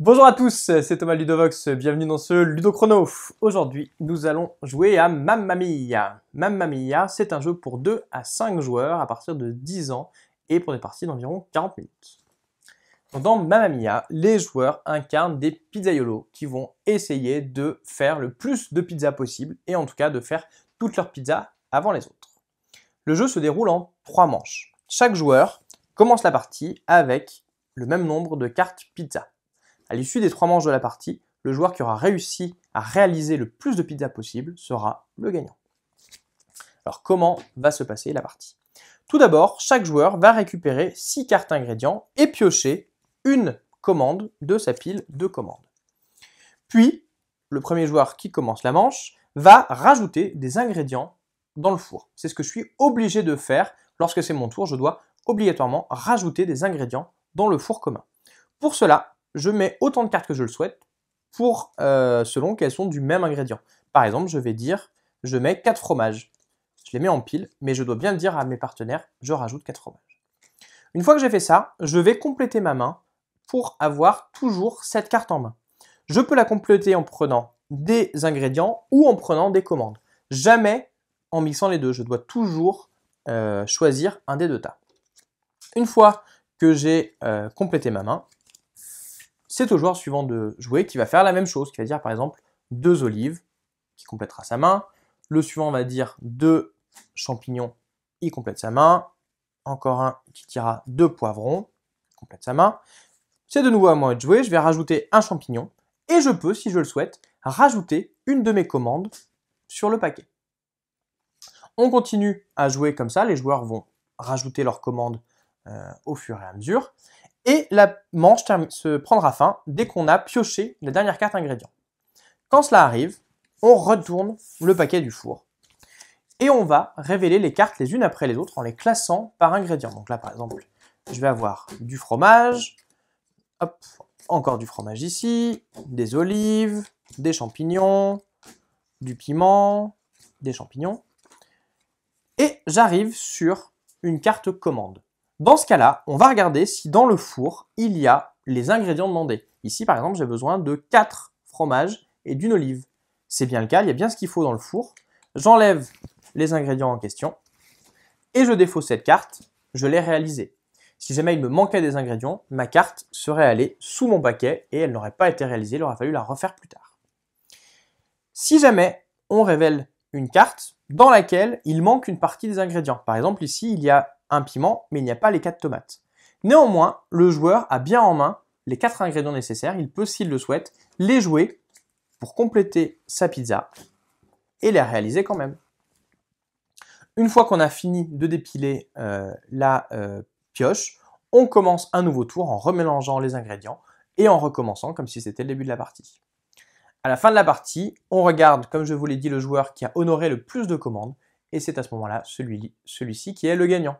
Bonjour à tous, c'est Thomas Ludovox, bienvenue dans ce Ludochrono. Aujourd'hui, nous allons jouer à Mamamia. Mamamia, c'est un jeu pour 2 à 5 joueurs à partir de 10 ans et pour des parties d'environ 40 minutes. Dans Mamamia, les joueurs incarnent des pizzaiolos qui vont essayer de faire le plus de pizzas possible et en tout cas de faire toutes leurs pizzas avant les autres. Le jeu se déroule en 3 manches. Chaque joueur commence la partie avec le même nombre de cartes pizza. À l'issue des trois manches de la partie, le joueur qui aura réussi à réaliser le plus de pizzas possible sera le gagnant. Alors comment va se passer la partie Tout d'abord, chaque joueur va récupérer 6 cartes ingrédients et piocher une commande de sa pile de commandes. Puis, le premier joueur qui commence la manche va rajouter des ingrédients dans le four. C'est ce que je suis obligé de faire lorsque c'est mon tour, je dois obligatoirement rajouter des ingrédients dans le four commun. Pour cela, je mets autant de cartes que je le souhaite pour, euh, selon qu'elles sont du même ingrédient. Par exemple, je vais dire, je mets 4 fromages. Je les mets en pile, mais je dois bien dire à mes partenaires, je rajoute 4 fromages. Une fois que j'ai fait ça, je vais compléter ma main pour avoir toujours cette carte en main. Je peux la compléter en prenant des ingrédients ou en prenant des commandes. Jamais en mixant les deux, je dois toujours euh, choisir un des deux tas. Une fois que j'ai euh, complété ma main, c'est au joueur suivant de jouer qui va faire la même chose, qui va dire par exemple deux olives, qui complétera sa main. Le suivant va dire deux champignons, il complète sa main. Encore un qui tira deux poivrons, il complète sa main. C'est de nouveau à moi de jouer, je vais rajouter un champignon et je peux, si je le souhaite, rajouter une de mes commandes sur le paquet. On continue à jouer comme ça, les joueurs vont rajouter leurs commandes euh, au fur et à mesure et la manche se prendra fin dès qu'on a pioché la dernière carte ingrédient. Quand cela arrive, on retourne le paquet du four et on va révéler les cartes les unes après les autres en les classant par ingrédient. Donc là, par exemple, je vais avoir du fromage, hop, encore du fromage ici, des olives, des champignons, du piment, des champignons. Et j'arrive sur une carte commande. Dans ce cas-là, on va regarder si dans le four, il y a les ingrédients demandés. Ici, par exemple, j'ai besoin de 4 fromages et d'une olive. C'est bien le cas, il y a bien ce qu'il faut dans le four. J'enlève les ingrédients en question et je défausse cette carte, je l'ai réalisée. Si jamais il me manquait des ingrédients, ma carte serait allée sous mon paquet et elle n'aurait pas été réalisée, il aurait fallu la refaire plus tard. Si jamais on révèle une carte dans laquelle il manque une partie des ingrédients, par exemple ici il y a un piment, mais il n'y a pas les quatre tomates. Néanmoins, le joueur a bien en main les quatre ingrédients nécessaires, il peut, s'il le souhaite, les jouer pour compléter sa pizza et les réaliser quand même. Une fois qu'on a fini de dépiler euh, la euh, pioche, on commence un nouveau tour en remélangeant les ingrédients et en recommençant comme si c'était le début de la partie. À la fin de la partie, on regarde, comme je vous l'ai dit, le joueur qui a honoré le plus de commandes, et c'est à ce moment-là celui-ci qui est le gagnant.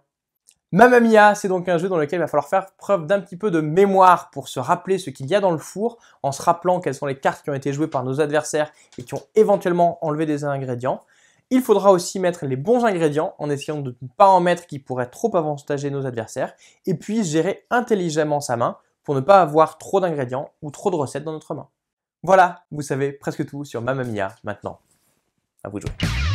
Mamamia, c'est donc un jeu dans lequel il va falloir faire preuve d'un petit peu de mémoire pour se rappeler ce qu'il y a dans le four, en se rappelant quelles sont les cartes qui ont été jouées par nos adversaires et qui ont éventuellement enlevé des ingrédients. Il faudra aussi mettre les bons ingrédients en essayant de ne pas en mettre qui pourraient trop avantager nos adversaires, et puis gérer intelligemment sa main pour ne pas avoir trop d'ingrédients ou trop de recettes dans notre main. Voilà, vous savez presque tout sur Mamamia maintenant. À vous de jouer.